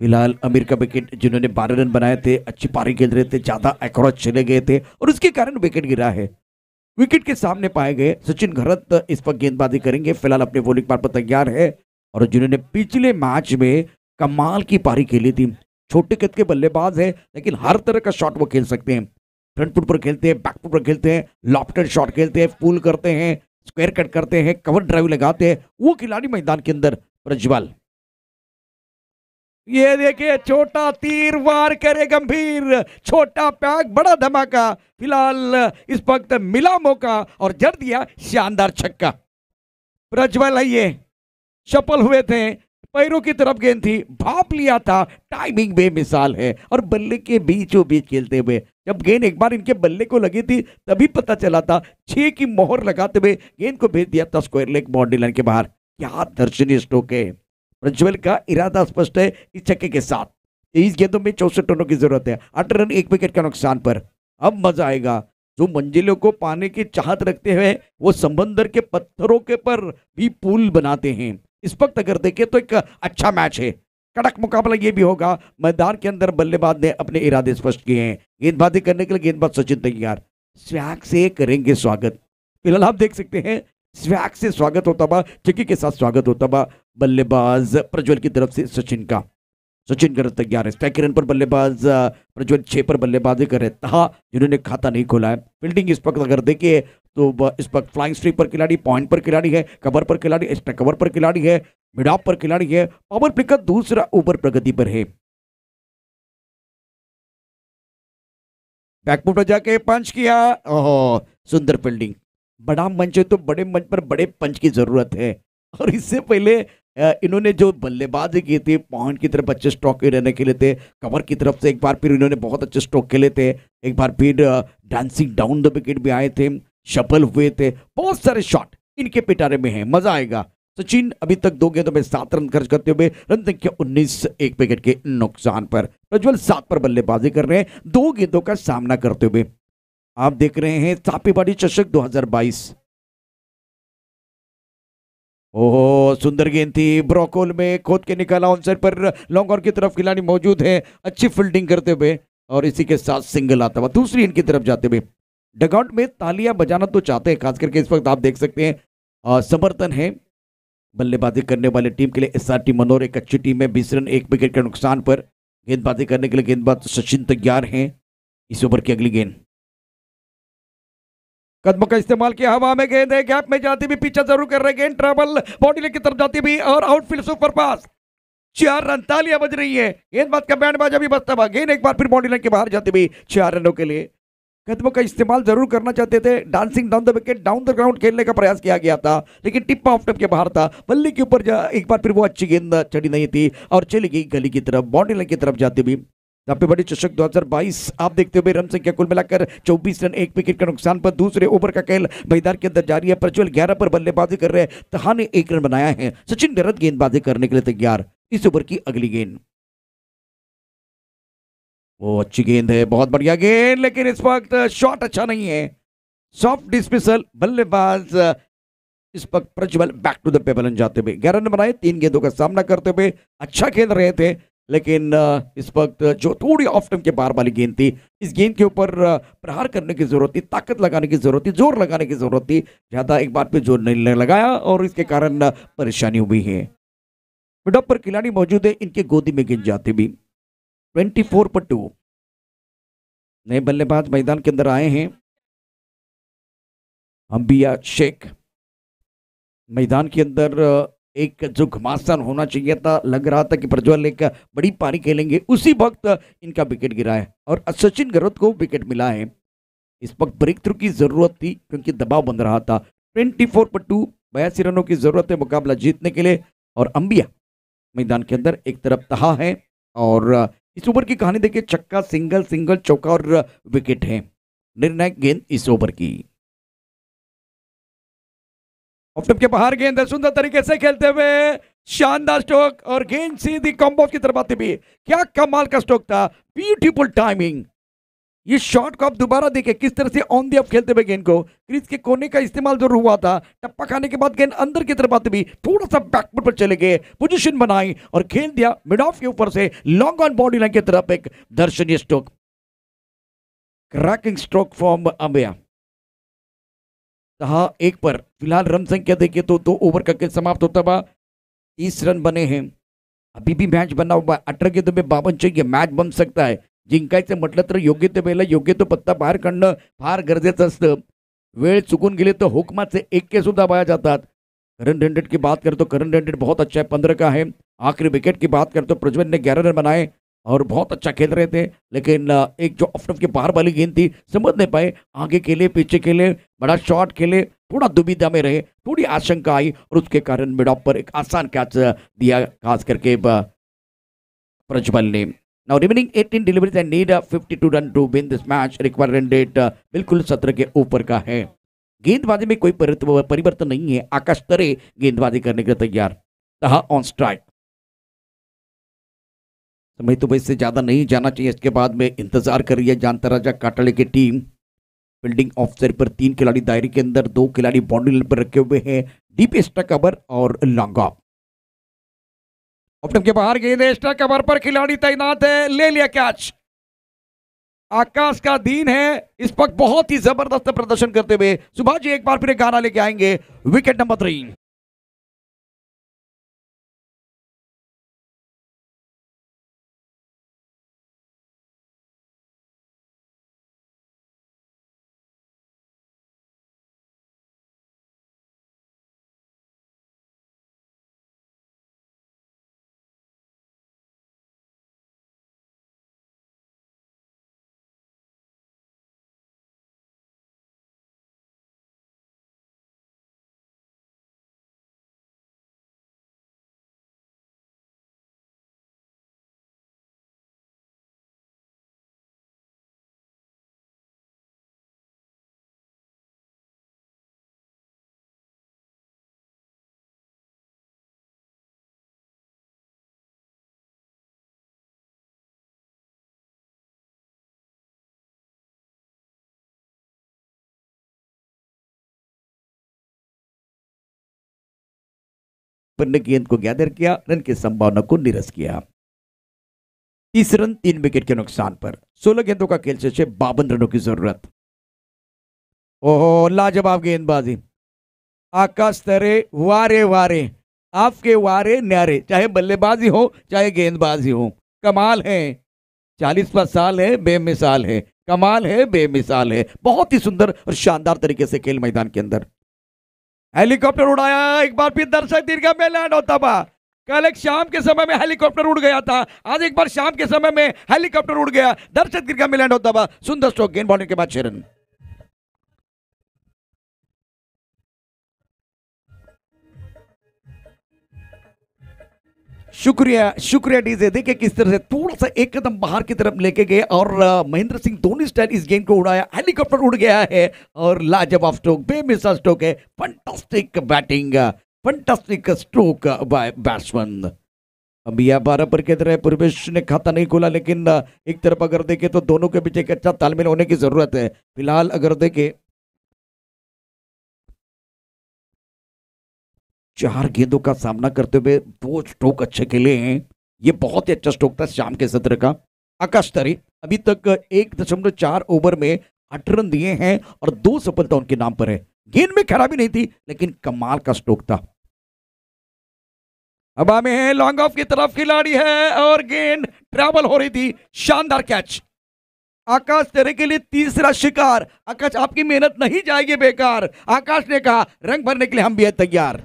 फिलहाल अमीर का विकेट जिन्होंने बारह रन बनाए थे अच्छी पारी खेल रहे थे ज्यादा एक्रॉस चले गए थे और उसके कारण विकेट गिरा है विकेट के सामने पाए गए सचिन घरत इस वक्त गेंदबाजी करेंगे फिलहाल अपने बॉलिंग पार पर तैयार है और जिन्होंने पिछले मैच में कमाल की पारी खेली थी छोटे कद के बल्लेबाज है लेकिन हर तरह का शॉट वो खेल सकते हैं फ्रंट फुट पर खेलते हैं बैक फुट पर खेलते हैं लॉफ्टर शॉट खेलते हैं फूल करते हैं स्क्वायर कट करते हैं कवर ड्राइव लगाते हैं वो खिलाड़ी मैदान के अंदर प्रज्वल ये देखिए छोटा तीर वार करे गंभीर छोटा पैक बड़ा धमाका फिलहाल इस वक्त मिला मौका और जड़ दिया शानदार छक्का प्रज्वल है ये हुए थे पैरों की तरफ गेंद थी भाप लिया था टाइमिंग बेमिसाल है और बल्ले के बीचों बीच खेलते हुए जब गेंद एक बार इनके बल्ले को लगी थी तभी पता चला था छे की मोहर लगाते हुए गेंद को भेज दिया था स्क्वायर लेग बाउंड्री लाइन के बाहर क्या दर्शनीय स्टोक है प्रज्वल का इरादा स्पष्ट है इस छक्के के साथ तेईस गेंदों में चौसठ रनों की जरूरत है आठ रन एक विकेट का नुकसान पर अब मजा आएगा जो मंजिलों को पाने की चाहत रखते हुए वो समंदर के पत्थरों के पर भी पुल बनाते हैं इस वक्त अगर देखें तो एक अच्छा मैच है कड़क मुकाबला ये भी होगा मैदान के अंदर बल्लेबाज ने अपने इरादे स्पष्ट किए हैं गेंदबाजी करने के लिए गेंदबाज सचिन तैयार स्वैग से करेंगे स्वागत फिलहाल आप देख सकते हैं स्वैग से स्वागत होता बा चिक्की के साथ स्वागत होता बा बल्लेबाज प्रज्वल की तरफ से सचिन का सचिन का ग्यारह स्ट्राइक रन पर बल्लेबाज प्रज्वल छः पर बल्लेबाजी कर रहे था जिन्होंने खाता नहीं खोला है फील्डिंग इस वक्त अगर देखिए तो इस वक्त फ्लाइंग स्ट्रीक पर खिलाड़ी पॉइंट पर खिलाड़ी है कवर पर खिलाड़ी एक्स्ट्रा कवर पर खिलाड़ी है मिडाप पर खिलाड़ी है पावर प्ले का दूसरा ओवर प्रगति पर है बैकफुट जाके पंच किया ओहो सुंदर फील्डिंग बड़ा मंच है तो बड़े मंच पर बड़े पंच की ज़रूरत है और इससे पहले इन्होंने जो बल्लेबाजी की थी पॉइंट की तरफ अच्छे स्टॉक रहने के लिए थे कवर की तरफ से एक बार फिर इन्होंने बहुत अच्छे स्ट्रोक खेले थे एक बार फिर डांसिंग डाउन द विकेट भी आए थे शफल हुए थे बहुत सारे शॉट इनके पिटारे में है मजा आएगा सचिन अभी तक दो गेंदों में सात रन खर्च करते हुए रन संख्या उन्नीस एक विकेट के नुकसान पर प्रज्वल सात पर बल्लेबाजी कर रहे हैं दो गेंदों का सामना करते हुए आप देख रहे हैं तापीबाड़ी चषक 2022 ओहो सुंदर गेंद थी ब्रोकोल में खोद के निकाला ऑन साइड पर लॉन्ग ऑन की तरफ खिलाड़ी मौजूद है अच्छी फील्डिंग करते हुए और इसी के साथ सिंगल आता हुआ दूसरी इनकी तरफ जाते हुए डगआउट में तालियां बजाना तो चाहते हैं खास करके इस वक्त आप देख सकते हैं समर्थन है बल्लेबाजी करने वाले टीम के लिए एस आर टी मनोर एक अच्छी टीम है बीस रन एक विकेट के नुकसान पर गेंदबाजी करने के लिए गेंदबाज सचिन तैयार हैं इस ओवर की अगली गेंद कदम का इस्तेमाल किया हवा में गेंद है गैप में जाती भी पीछा जरूर कर रहे गेंद ट्रैवल बॉडी की तरफ जाती भी और आउटफील्ड सुपर पास चार रन तालियां बज रही है गेंदबाज का बैंडबाज अभी बचता हुआ गेंद एक बार फिर बॉडी लाइन के बाहर जाती भी चार रनों के लिए कदमों का इस्तेमाल जरूर करना चाहते थे dancing down the wicket down the ground खेलने का प्रयास किया गया था लेकिन टिप्पा ऑफ टप के बाहर था बल्ली के ऊपर एक बार फिर वो अच्छी गेंद चढ़ी नहीं थी और चली गई गली की तरफ बाउंड्री लाइन की तरफ जाती भी यहाँ पे बड़ी चषक 2022 आप देखते हुए रन संख्या कुल मिलाकर 24 रन एक विकेट का नुकसान पर दूसरे ओवर का खेल मैदान के अंदर जारी है प्रज्वल ग्यारह पर बल्लेबाजी कर रहे हैं तहा ने एक रन बनाया है सचिन डरत गेंदबाजी करने के लिए तैयार इस ओवर की अगली गेंद वो अच्छी गेंद है बहुत बढ़िया गेंद लेकिन इस वक्त शॉट अच्छा नहीं है सॉफ्ट डिस्मिसल बल्लेबाज इस वक्त Prajwal back to the pavilion जाते हुए ग्यारह रन बनाए तीन गेंदों का सामना करते हुए अच्छा खेल रहे थे लेकिन इस वक्त जो थोड़ी ऑफ टर्म के बाहर वाली गेंद थी इस गेंद के ऊपर प्रहार करने की ज़रूरत थी ताकत लगाने की ज़रूरत थी जोर लगाने की ज़रूरत थी ज़्यादा एक बार पे जोर नहीं लगाया और इसके कारण परेशानी हुई है मिडअप पर खिलाड़ी मौजूद है इनके गोदी में गिन जाते भी ट्वेंटी फोर पर टू नए बल्लेबाज मैदान के अंदर आए हैं अंबिया शेख मैदान के अंदर एक जो घमासान होना चाहिए था लग रहा था कि प्रज्वल एक बड़ी पारी खेलेंगे उसी वक्त इनका विकेट गिरा है और सचिन गहलोत को विकेट मिला है इस वक्त ब्रेक थ्रू की ज़रूरत थी क्योंकि दबाव बन रहा था ट्वेंटी फोर पर टू बयासी रनों की ज़रूरत है मुकाबला जीतने के लिए और अंबिया मैदान के अंदर एक तरफ तहा है और इस ओवर की कहानी देखिए चक्का सिंगल सिंगल चौका और विकेट है निर्णायक गेंद इस ओवर की ऑफ्टिप के बाहर गेंद सुंदर तरीके से खेलते हुए शानदार स्ट्रोक और गेंद सीधी कॉम्बो की तरफ आती भी क्या कमाल का स्ट्रोक था ब्यूटीफुल टाइमिंग ये शॉट को आप दोबारा देखें किस तरह से ऑन दी आप खेलते हुए गेंद को क्रीज के कोने का इस्तेमाल जरूर हुआ था टप्पा खाने के बाद गेंद अंदर की तरफ आते भी थोड़ा सा बैकफुट पर चले गए पोजीशन बनाई और खेल दिया मिड ऑफ के ऊपर से लॉन्ग ऑन बॉडी लाइन की तरफ एक दर्शनीय स्ट्रोक क्रैकिंग स्ट्रोक फॉर्म अम्बिया कहा एक पर फिलहाल रन संख्या देखिए तो दो ओवर का खेल समाप्त होता हुआ तीस रन बने हैं अभी भी मैच बना हुआ अठारह के दबे बावन चाहिए मैच बन सकता जिंका से मटल मतलब तो योग्य तो वेळेला योग्य तो पत्ता बाहर काढणं फार गरजेचं असतं वेळ चुकून गेले तर तो हुकमाचे एक्के सुधा पाया जाता करंट हंड्रेड की बात करें तो करंट हंड्रेड बहुत अच्छा है पंद्रह का है आखिरी विकेट की बात करें तो प्रज्वल ने ग्यारह रन बनाए और बहुत अच्छा खेल रहे थे लेकिन एक जो ऑफ के बाहर वाली गेंद थी समझ नहीं पाए आगे खेले पीछे खेले बड़ा शॉट खेले थोड़ा दुविधा में रहे थोड़ी आशंका आई और उसके कारण मिड ऑफ पर एक आसान कैच दिया खास करके प्रज्वल ने now remaining 18 deliveries and need 52 run to win this match requirement that बिल्कुल सत्रह के ऊपर का है गेंदबाजी में कोई परिवर्तन नहीं है आकाश तरे गेंदबाजी करने के लिए तैयार रहा ऑन स्ट्राइक समय तो भाई इससे ज़्यादा नहीं जाना चाहिए इसके बाद में इंतज़ार कर रही है जानता राजा काटाले की टीम फील्डिंग ऑफिसर पर तीन खिलाड़ी दायरे के अंदर दो खिलाड़ी बाउंड्री पर रखे हुए हैं डीप एक्स्ट्रा कवर और लॉन्ग ऑफ ऑप्टम के बाहर गेंद एक्स्ट्रा कवर पर खिलाड़ी तैनात है ले लिया कैच आकाश का दिन है इस वक्त बहुत ही जबरदस्त प्रदर्शन करते हुए सुभाष जी एक बार फिर गाना लेके आएंगे विकेट नंबर थ्री पर ने गेंद को गैदर किया रन की संभावना को निरस्त किया तीस रन तीन विकेट के नुकसान पर सोलह गेंदों का खेल से है बावन रनों की जरूरत ओहो लाजवाब गेंदबाजी आकाश तरे वारे वारे आपके वारे न्यारे चाहे बल्लेबाजी हो चाहे गेंदबाजी हो कमाल है चालीस पाँच साल है बेमिसाल है कमाल है बेमिसाल है बहुत ही सुंदर और शानदार तरीके से खेल मैदान के अंदर हेलीकॉप्टर उड़ाया एक बार फिर दर्शक दीर्घा में लैंड होता था कल एक शाम के समय में हेलीकॉप्टर उड़ गया था आज एक बार शाम के समय में हेलीकॉप्टर उड़ गया दर्शक दीर्घा में लैंड होता था सुंदर स्टॉक गेंद बॉलिंग के बाद शरण शुक्रिया शुक्रिया डीजे देखिए किस तरह से थोड़ा सा एक कदम बाहर की तरफ लेके गए और महेंद्र सिंह धोनी स्टाइल इस गेंद को उड़ाया हेलीकॉप्टर उड़ गया है और लाजवाब स्ट्रोक बेमिसाल स्ट्रोक है fantastic batting fantastic stroke by batsman यह बारह पर कहते रहे पूर्वेश ने खाता नहीं खोला लेकिन एक तरफ अगर देखे तो दोनों के बीच एक अच्छा तालमेल होने की जरूरत है फिलहाल अगर देखे चार गेंदों का सामना करते हुए दो स्ट्रोक अच्छे खेले हैं ये बहुत ही अच्छा स्ट्रोक था शाम के सत्र का आकाश तरी अभी तक एक दशमलव चार ओवर में आठ रन दिए हैं और दो सफलता उनके नाम पर है गेंद में खराबी नहीं थी लेकिन कमाल का स्ट्रोक था हवा में लॉन्ग ऑफ की तरफ खिलाड़ी है और गेंद ट्रैवल हो रही थी शानदार कैच आकाश तेरे के लिए तीसरा शिकार आकाश आपकी मेहनत नहीं जाएगी बेकार आकाश ने कहा रंग भरने के लिए हम भी है तैयार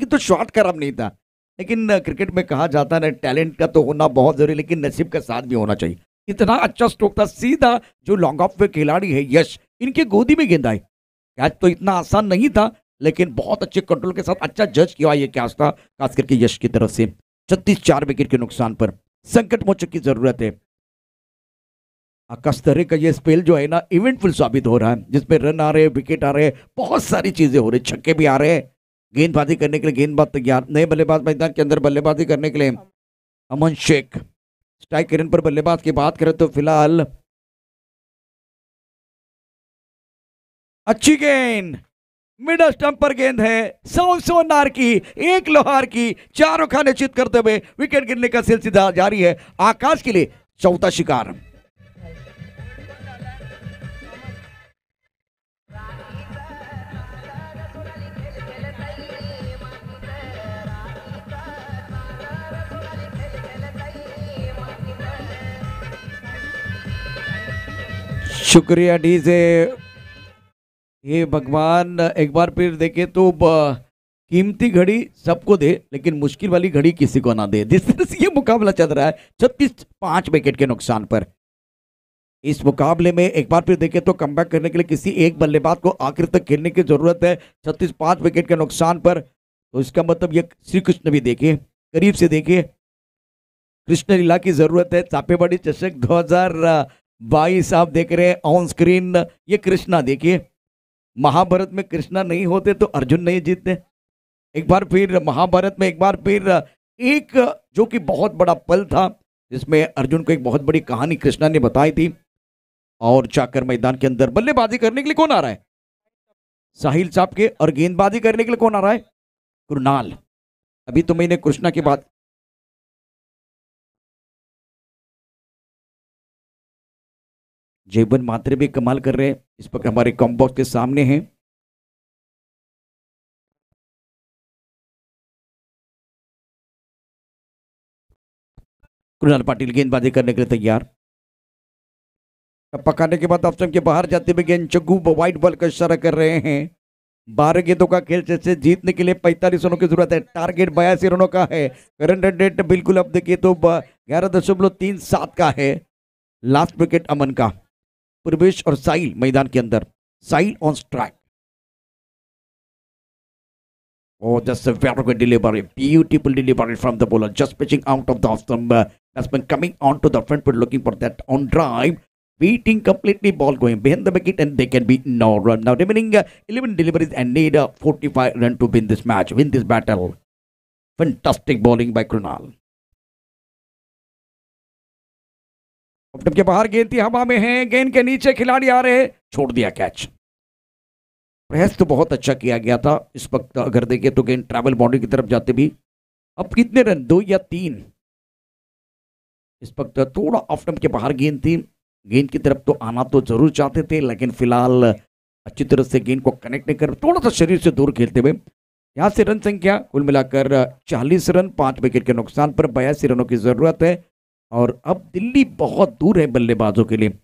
लेकिन तो शॉट खराब नहीं था लेकिन क्रिकेट में कहा जाता है टैलेंट का तो होना बहुत जरूरी लेकिन नसीब का साथ भी होना चाहिए इतना अच्छा स्ट्रोक था सीधा जो लॉन्ग ऑफ खिलाड़ी है यश इनके गोदी में गेंद आई कैच तो इतना आसान नहीं था लेकिन बहुत अच्छे कंट्रोल के साथ अच्छा जज किया ये कैच था खास करके यश की तरफ से छत्तीस चार विकेट के नुकसान पर संकट मोचक की जरूरत है आकाश तरे का ये स्पेल जो है ना इवेंटफुल साबित हो रहा है जिसमें रन आ रहे हैं विकेट आ रहे हैं बहुत सारी चीजें हो रही छक्के भी आ रहे हैं गेंदबाजी करने के लिए गेंदबाज तैयार नए बल्लेबाज मैदान के अंदर बल्लेबाजी करने के लिए अमन शेख स्ट्राइक किरण पर बल्लेबाज की बात करें तो फिलहाल अच्छी गेंद मिडल स्टंप पर गेंद है सौ सौ नार की एक लोहार की चारों खाने चित करते हुए विकेट गिरने का सिलसिला जारी है आकाश के लिए चौथा शिकार शुक्रिया डीजे ये भगवान एक बार फिर देखे तो कीमती घड़ी सबको दे लेकिन मुश्किल वाली घड़ी किसी को ना दे जिस तरह से ये मुकाबला चल रहा है छत्तीस पांच विकेट के नुकसान पर इस मुकाबले में एक बार फिर देखें तो कमबैक करने के लिए किसी एक बल्लेबाज को आखिर तक खेलने की जरूरत है छत्तीस पांच विकेट के नुकसान पर तो इसका मतलब ये श्री कृष्ण भी देखे करीब से देखिए कृष्ण लीला की जरूरत है चापेबाड़ी चषक दो बाईस आप देख रहे हैं ऑन स्क्रीन ये कृष्णा देखिए महाभारत में कृष्णा नहीं होते तो अर्जुन नहीं जीतते एक बार फिर महाभारत में एक बार फिर एक जो कि बहुत बड़ा पल था जिसमें अर्जुन को एक बहुत बड़ी कहानी कृष्णा ने बताई थी और जाकर मैदान के अंदर बल्लेबाजी करने के लिए कौन आ रहा है साहिल साहब के और गेंदबाजी करने के लिए कौन आ रहा है कृणाल अभी तो मैंने कृष्णा की बात जयबन मात्रे भी कमाल कर रहे हैं इस वक्त हमारे कॉम्बॉक्स के सामने हैं कृणाल पाटिल गेंदबाजी करने के लिए तैयार पकाने के बाद ऑप्शन के बाहर जाते हुए गेंद चग्गू व्हाइट बॉल का इशारा कर रहे हैं बारह गेंदों का खेल जैसे जीतने के लिए पैंतालीस रनों की जरूरत है टारगेट बयासी रनों का है करंट रेट बिल्कुल अब देखिए तो ग्यारह दशमलव तीन सात का है लास्ट विकेट अमन का पूर्वेश और साहिल मैदान के अंदर Sahil on strike Oh, just a very good delivery. Beautiful delivery from the bowler. Just pitching out of the off stump. been coming on to the front foot looking for that on drive. Beating completely ball going behind the wicket and they can be no run. Now remaining uh, 11 deliveries and need a 45 run to win this match, win this battle. Fantastic bowling by Krunal. ऑप्टम के बाहर गेंद थी हवा में है गेंद के नीचे खिलाड़ी आ रहे हैं छोड़ दिया कैच प्रेस तो बहुत अच्छा किया गया था इस वक्त अगर देखें तो गेंद ट्रैवल बाउंड्री की तरफ जाते भी अब कितने रन दो या तीन इस वक्त थोड़ा ऑफ्टम के बाहर गेंद थी गेंद की तरफ तो आना तो जरूर चाहते थे लेकिन फिलहाल अच्छी तरह से गेंद को कनेक्ट नहीं कर थोड़ा सा शरीर से दूर खेलते हुए यहाँ से रन संख्या कुल मिलाकर 40 रन पाँच विकेट के नुकसान पर बयासी रनों की जरूरत है और अब दिल्ली बहुत दूर है बल्लेबाजों के लिए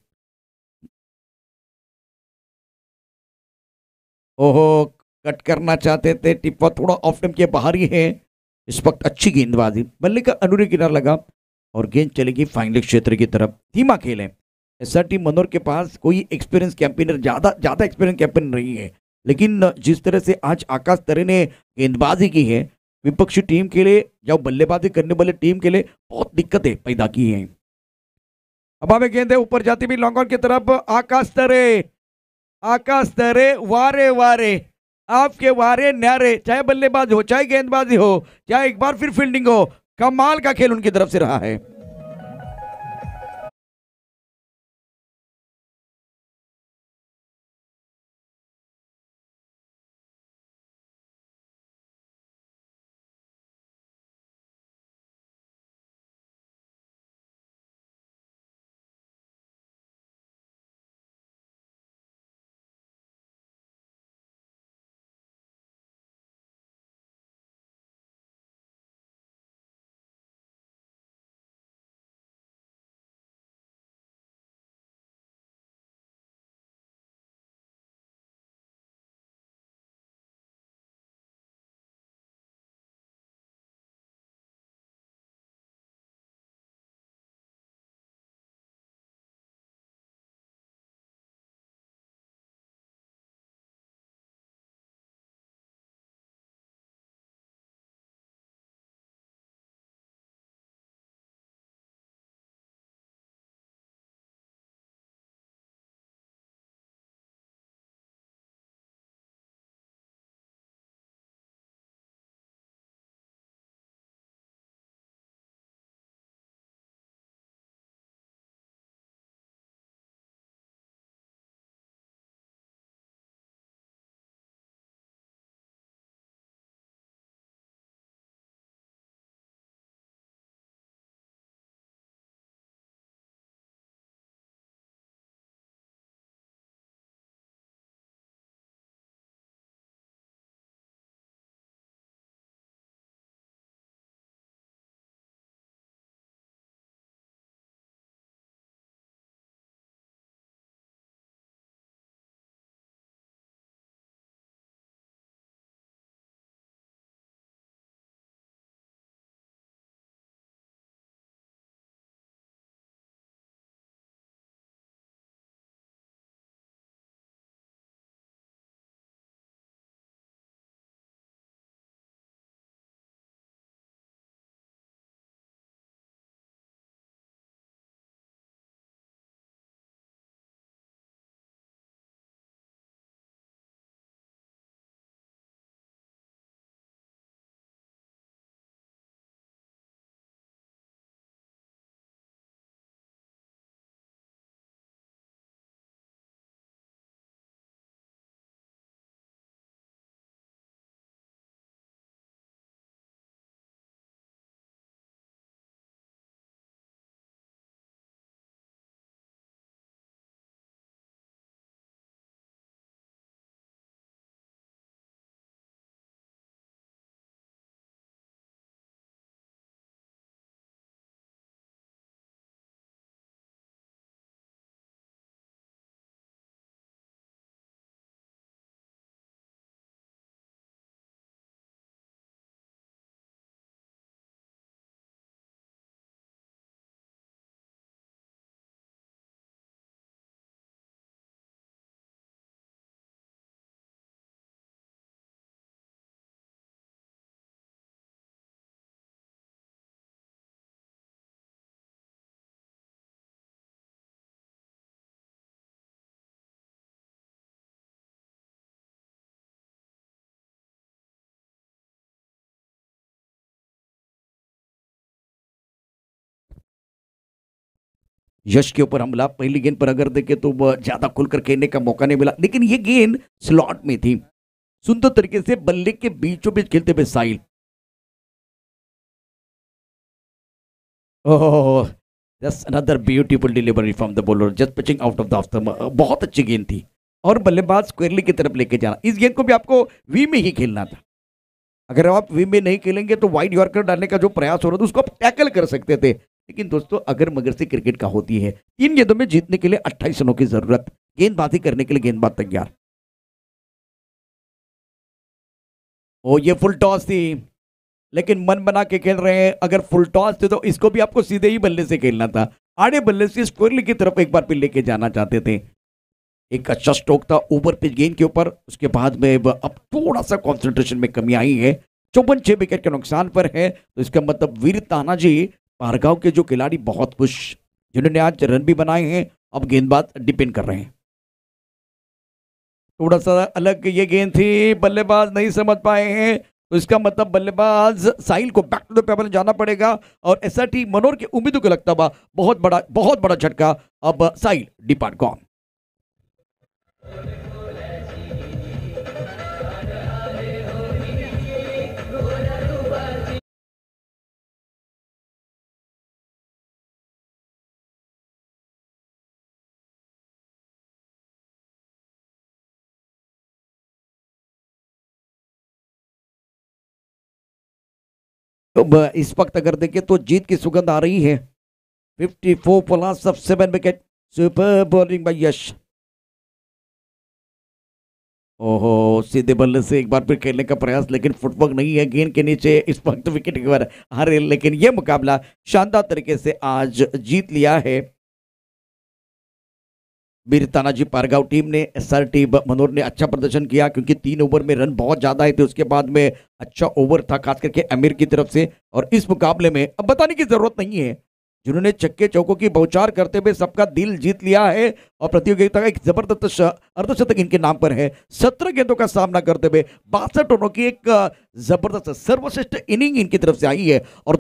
ओहो कट करना चाहते थे टिप्पा थोड़ा ऑफ टाइम के बाहर ही है इस वक्त अच्छी गेंदबाजी बल्ले का अनुरी किनार लगा और गेंद चलेगी फाइनल क्षेत्र की तरफ धीमा खेल है एस टी मनोर के पास कोई एक्सपीरियंस कैंपेनर ज़्यादा ज़्यादा एक्सपीरियंस कैंपेनर नहीं है लेकिन जिस तरह से आज आकाश तरे ने गेंदबाजी की है विपक्षी टीम के लिए या बल्लेबाजी करने वाले टीम के लिए बहुत दिक्कतें पैदा की हैं अब हमें गेंद है ऊपर जाती भी लॉन्ग ऑन की तरफ आकाश तरे आकाश तरे वारे वारे आपके वारे न्यारे चाहे बल्लेबाज हो चाहे गेंदबाजी हो चाहे एक बार फिर फील्डिंग हो कमाल का खेल उनकी तरफ से रहा है यश के ऊपर हमला पहली गेंद पर अगर देखे तो ज़्यादा खुलकर खेलने का मौका नहीं मिला लेकिन ये गेंद स्लॉट में थी सुंदर तरीके से बल्ले के बीचों बीच खेलते हुए Sahil another beautiful delivery from the bowler just pitching out of the off बहुत अच्छी गेंद थी और बल्लेबाज स्क्वेरली की तरफ लेके जाना इस गेंद को भी आपको वी में ही खेलना था अगर आप वी में नहीं खेलेंगे तो वाइड यॉर्कर डालने का जो प्रयास हो रहा था उसको आप टैकल कर सकते थे लेकिन दोस्तों अगर मगर से क्रिकेट का होती है तीन गेंदों में जीतने के लिए अट्ठाईस रनों की जरूरत गेंदबाजी करने के लिए गेंदबाज तैयार ओ ये फुल टॉस थी लेकिन मन बना के खेल रहे हैं अगर फुल टॉस थे तो इसको भी आपको सीधे ही बल्ले से खेलना था आड़े बल्ले से स्कोरिंग की तरफ एक बार फिर लेके जाना चाहते थे एक अच्छा स्ट्रोक था ओवर पिच गेंद के ऊपर उसके बाद में अब थोड़ा सा कॉन्सेंट्रेशन में कमी आई है चौबन छह विकेट के नुकसान पर है तो इसका मतलब वीर तानाजी पारगांव के जो खिलाड़ी बहुत खुश जिन्होंने आज रन भी बनाए हैं अब गेंदबाज डिपेंड कर रहे हैं थोड़ा सा अलग ये गेंद थी बल्लेबाज नहीं समझ पाए हैं तो इसका मतलब बल्लेबाज साहिल को बैक टू दैबल जाना पड़ेगा और एस आर टी मनोर की उम्मीदों को लगता हुआ बहुत बड़ा बहुत बड़ा झटका अब साहिल डिपार्ट गॉन तो इस वक्त अगर देखें तो जीत की सुगंध आ रही है फिफ्टी फोर प्लस सब seven wicket super bowling by Yash ओहो सीधे बल्ले से एक बार फिर खेलने का प्रयास लेकिन फुटबॉल नहीं है गेंद के नीचे इस वक्त विकेट के बार हारे लेकिन यह मुकाबला शानदार तरीके से आज जीत लिया है मेरे तानाजी पारगाव टीम ने एस आर टी मनोर ने अच्छा प्रदर्शन किया क्योंकि तीन ओवर में रन बहुत ज़्यादा आए थे उसके बाद में अच्छा ओवर था खास करके अमीर की तरफ से और इस मुकाबले में अब बताने की ज़रूरत नहीं है जिन्होंने चक्के चौकों की बहुचार करते हुए सबका दिल जीत लिया है और प्रतियोगिता का एक जबरदस्त अर्धशतक इनके नाम पर है सत्रह गेंदों का सामना करते हुए बासठ रनों की एक जबरदस्त सर्वश्रेष्ठ इनिंग इनकी तरफ से आई है और